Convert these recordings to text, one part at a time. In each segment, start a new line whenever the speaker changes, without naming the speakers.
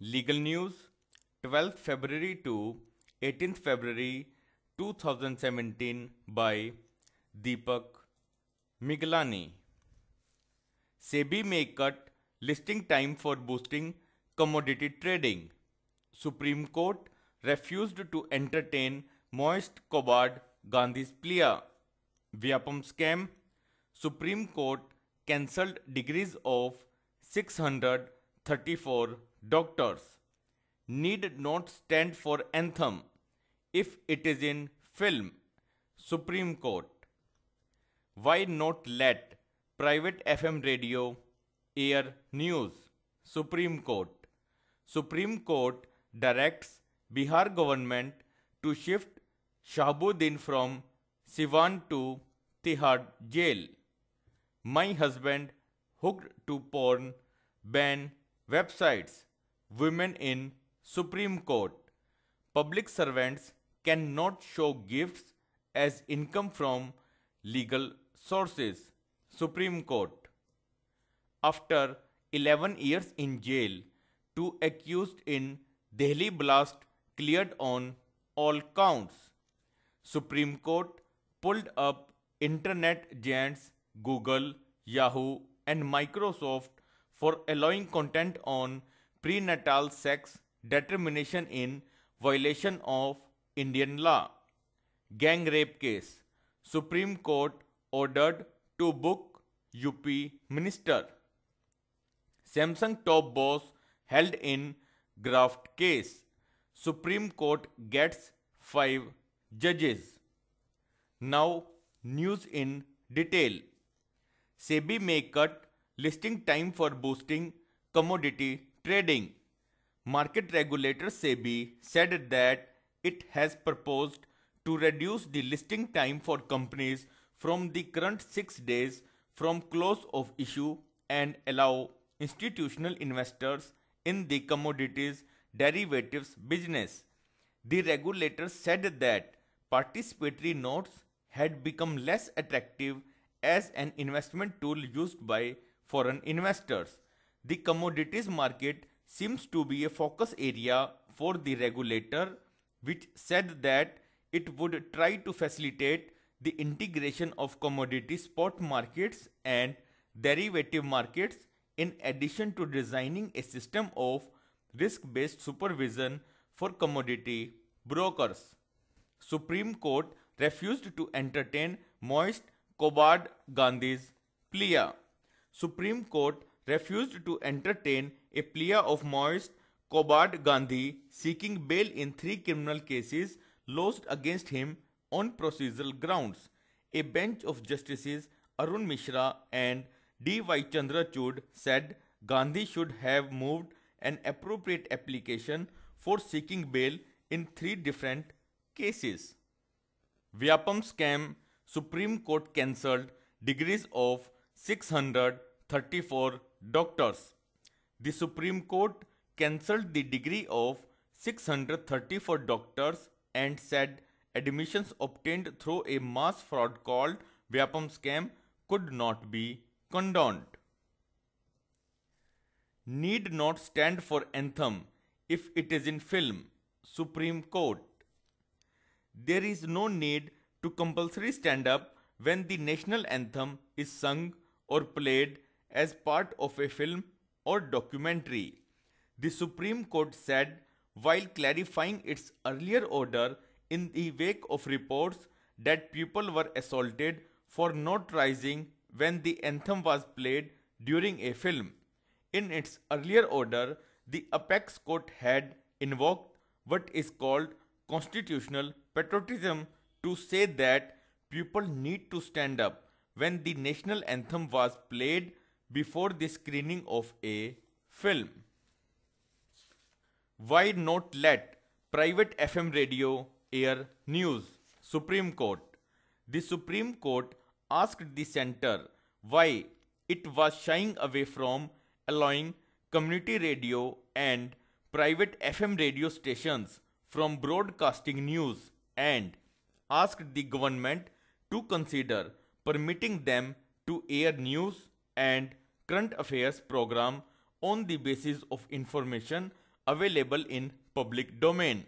Legal News 12th February to 18th February 2017 by Deepak Miglani. SEBI may cut listing time for boosting commodity trading. Supreme Court refused to entertain Moist Kobad Gandhi's plea. Vyapam scam. Supreme Court cancelled degrees of 600 34 Doctors need not stand for anthem if it is in film. Supreme Court. Why not let private FM radio air news? Supreme Court. Supreme Court directs Bihar government to shift Shahabuddin from Sivan to Tihar jail. My husband hooked to porn ban Websites Women in Supreme Court Public servants cannot show gifts as income from legal sources. Supreme Court After 11 years in jail, two accused in Delhi blast cleared on all counts. Supreme Court pulled up internet giants Google, Yahoo and Microsoft for allowing content on prenatal sex determination in violation of Indian law. Gang rape case. Supreme Court ordered to book UP minister. Samsung top boss held in graft case. Supreme Court gets 5 judges. Now news in detail. SEBI may cut listing time for boosting commodity trading. Market regulator SEBI said that it has proposed to reduce the listing time for companies from the current 6 days from close of issue and allow institutional investors in the commodities derivatives business. The regulator said that participatory notes had become less attractive as an investment tool used by foreign investors. The commodities market seems to be a focus area for the regulator, which said that it would try to facilitate the integration of commodity spot markets and derivative markets in addition to designing a system of risk based supervision for commodity brokers. Supreme Court refused to entertain Moist Kobad Gandhi's plea. Supreme Court refused to entertain a plea of Moist Kobad Gandhi seeking bail in three criminal cases lodged against him on procedural grounds. A bench of Justices Arun Mishra and D.Y. Chandrachud said Gandhi should have moved an appropriate application for seeking bail in three different cases. Vyapam scam Supreme Court cancelled degrees of 600 34 doctors. The Supreme Court cancelled the degree of 634 doctors and said admissions obtained through a mass fraud called Vyapam scam could not be condoned. Need not stand for anthem if it is in film. Supreme Court. There is no need to compulsory stand up when the national anthem is sung or played as part of a film or documentary. The Supreme Court said while clarifying its earlier order in the wake of reports that people were assaulted for not rising when the anthem was played during a film. In its earlier order, the apex court had invoked what is called constitutional patriotism to say that people need to stand up when the national anthem was played before the screening of a film. Why not let private FM radio air news? Supreme Court. The Supreme Court asked the center why it was shying away from allowing community radio and private FM radio stations from broadcasting news and asked the government to consider permitting them to air news and current affairs program on the basis of information available in public domain.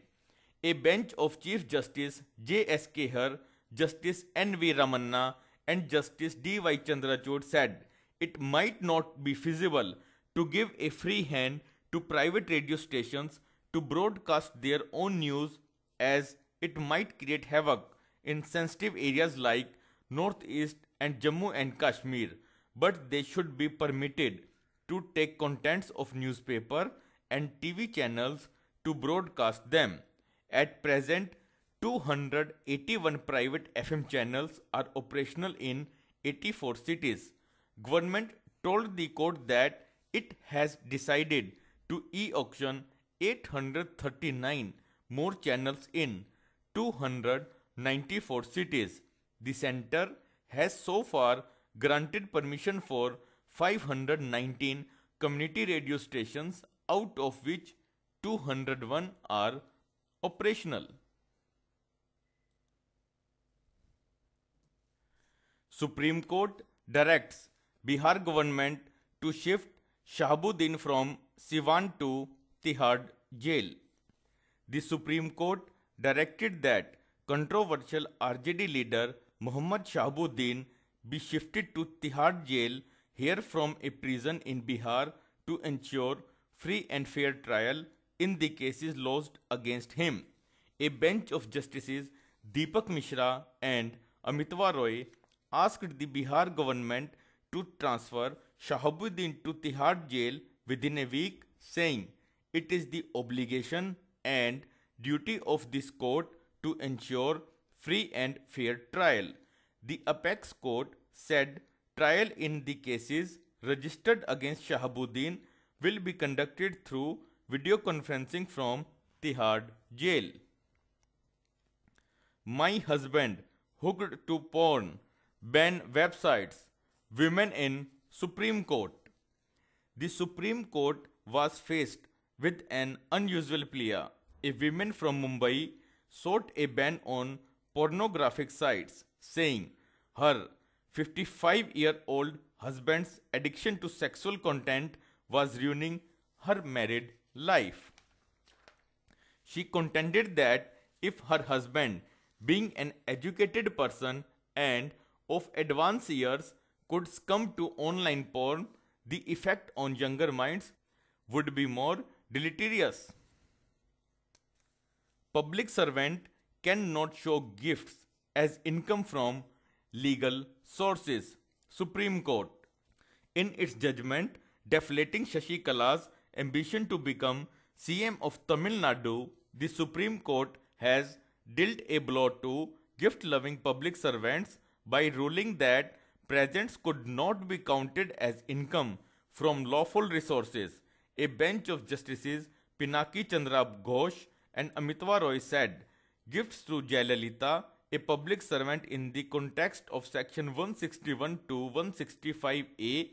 A bench of Chief Justice J.S. Keher, Justice N.V. Ramanna and Justice D.Y. Chandrachud said it might not be feasible to give a free hand to private radio stations to broadcast their own news as it might create havoc in sensitive areas like Northeast and Jammu and Kashmir but they should be permitted to take contents of newspaper and TV channels to broadcast them. At present, 281 private FM channels are operational in 84 cities. Government told the court that it has decided to e-auction 839 more channels in 294 cities. The center has so far granted permission for 519 community radio stations out of which 201 are operational. Supreme Court directs Bihar government to shift Shahabuddin from Siwan to Tihad jail. The Supreme Court directed that controversial RJD leader Muhammad Shahabuddin be shifted to Tihar jail here from a prison in Bihar to ensure free and fair trial in the cases lodged against him. A bench of justices Deepak Mishra and Amitva Roy asked the Bihar government to transfer Shahabuddin to Tihar jail within a week, saying it is the obligation and duty of this court to ensure free and fair trial. The apex court said trial in the cases registered against Shahabuddin will be conducted through video conferencing from Tihar jail. My husband hooked to porn ban websites women in Supreme Court. The Supreme Court was faced with an unusual plea. A woman from Mumbai sought a ban on pornographic sites saying her 55 year old husband's addiction to sexual content was ruining her married life. She contended that if her husband, being an educated person and of advanced years, could succumb to online porn, the effect on younger minds would be more deleterious. Public servant cannot show gifts as income from legal sources. Supreme Court, in its judgment deflating Shashi Kala's ambition to become CM of Tamil Nadu, the Supreme Court has dealt a blow to gift loving public servants by ruling that presents could not be counted as income from lawful resources. A bench of justices Pinaki Chandra Ghosh and Amitwa Roy said gifts to Jayalalitha, a public servant in the context of section 161 to 165A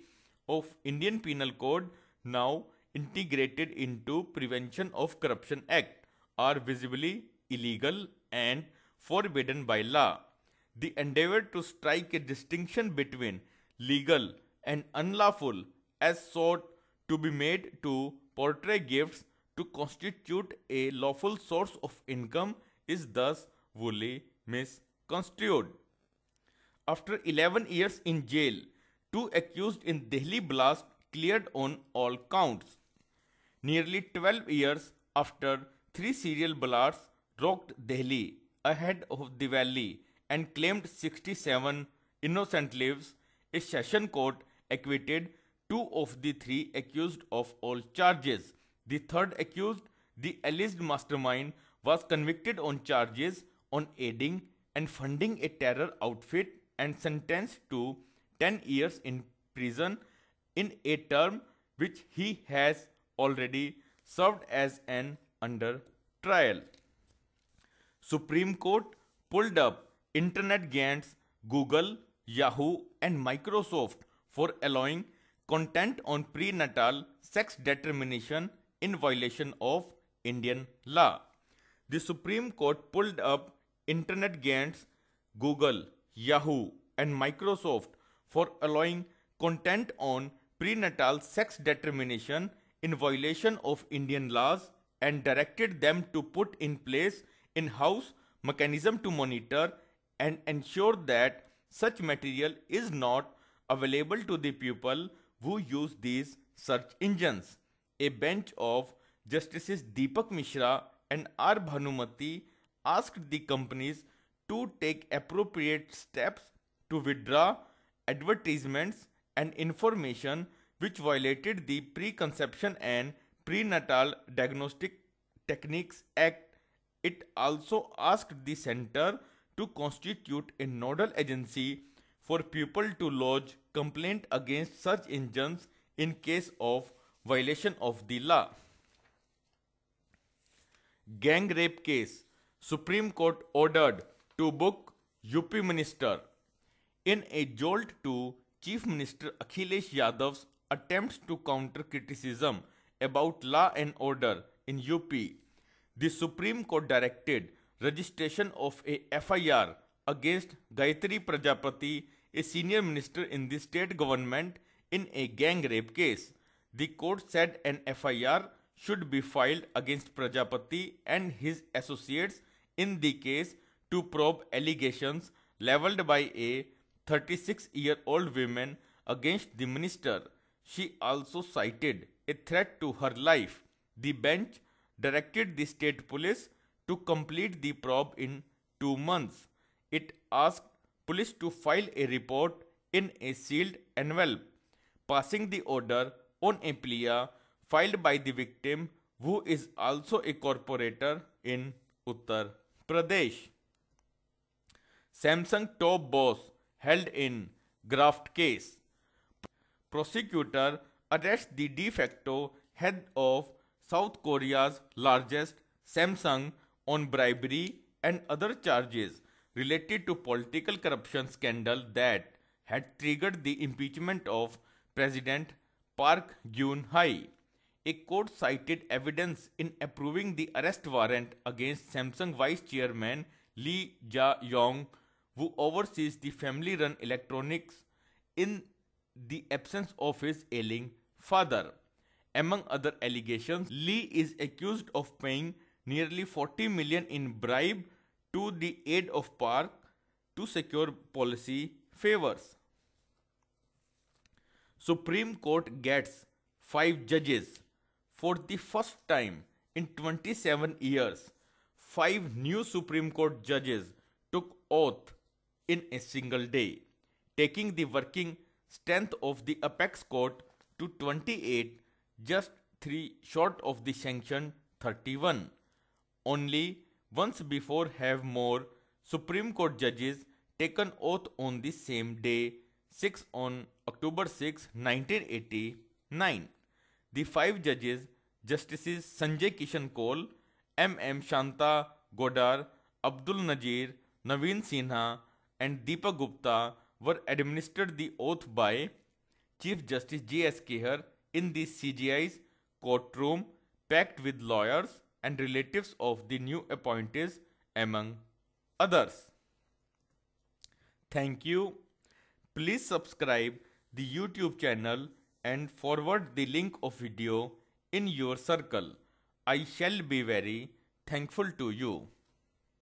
of Indian Penal Code now integrated into Prevention of Corruption Act are visibly illegal and forbidden by law. The endeavor to strike a distinction between legal and unlawful as sought to be made to portray gifts to constitute a lawful source of income is thus wholly misconstrued. After 11 years in jail, two accused in Delhi blast cleared on all counts. Nearly 12 years after three serial blasts rocked Delhi ahead of the valley and claimed 67 innocent lives, a session court acquitted two of the three accused of all charges. The third accused, the alleged mastermind was convicted on charges on aiding and funding a terror outfit and sentenced to 10 years in prison in a term which he has already served as an under trial. Supreme Court pulled up internet giants Google, Yahoo and Microsoft for allowing content on prenatal sex determination in violation of Indian law the Supreme Court pulled up internet giants Google, Yahoo, and Microsoft for allowing content on prenatal sex determination in violation of Indian laws and directed them to put in place in-house mechanism to monitor and ensure that such material is not available to the people who use these search engines. A bench of Justices Deepak Mishra and R. Bhanumati asked the companies to take appropriate steps to withdraw advertisements and information which violated the Preconception and Prenatal Diagnostic Techniques Act. It also asked the center to constitute a nodal agency for people to lodge complaint against such engines in case of violation of the law gang rape case, Supreme Court ordered to book UP minister. In a jolt to Chief Minister Akhilesh Yadav's attempts to counter criticism about law and order in UP, the Supreme Court directed registration of a FIR against Gayatri Prajapati, a senior minister in the state government, in a gang rape case. The court said an FIR should be filed against Prajapati and his associates in the case to probe allegations leveled by a 36 year old woman against the minister. She also cited a threat to her life. The bench directed the state police to complete the probe in two months. It asked police to file a report in a sealed envelope. Passing the order on a plea filed by the victim who is also a corporator in Uttar Pradesh. Samsung top boss held in graft case. Prosecutor arrests the de facto head of South Korea's largest Samsung on bribery and other charges related to political corruption scandal that had triggered the impeachment of President Park Geun-hye a court cited evidence in approving the arrest warrant against Samsung vice chairman Lee Ja Yong, who oversees the family run electronics, in the absence of his ailing father. Among other allegations, Lee is accused of paying nearly 40 million in bribe to the aide of Park to secure policy favors. Supreme Court gets 5 judges for the first time in 27 years, five new Supreme Court judges took oath in a single day, taking the working strength of the apex court to 28, just three short of the sanctioned 31. Only once before have more Supreme Court judges taken oath on the same day, 6 on October 6, 1989. The five judges, Justices Sanjay Kishan Kol, M. M. Shanta Godar, Abdul Nazir, Naveen Sinha, and Deepak Gupta, were administered the oath by Chief Justice s Keher in the CGI's courtroom packed with lawyers and relatives of the new appointees, among others. Thank you. Please subscribe the YouTube channel and forward the link of video in your circle. I shall be very thankful to you.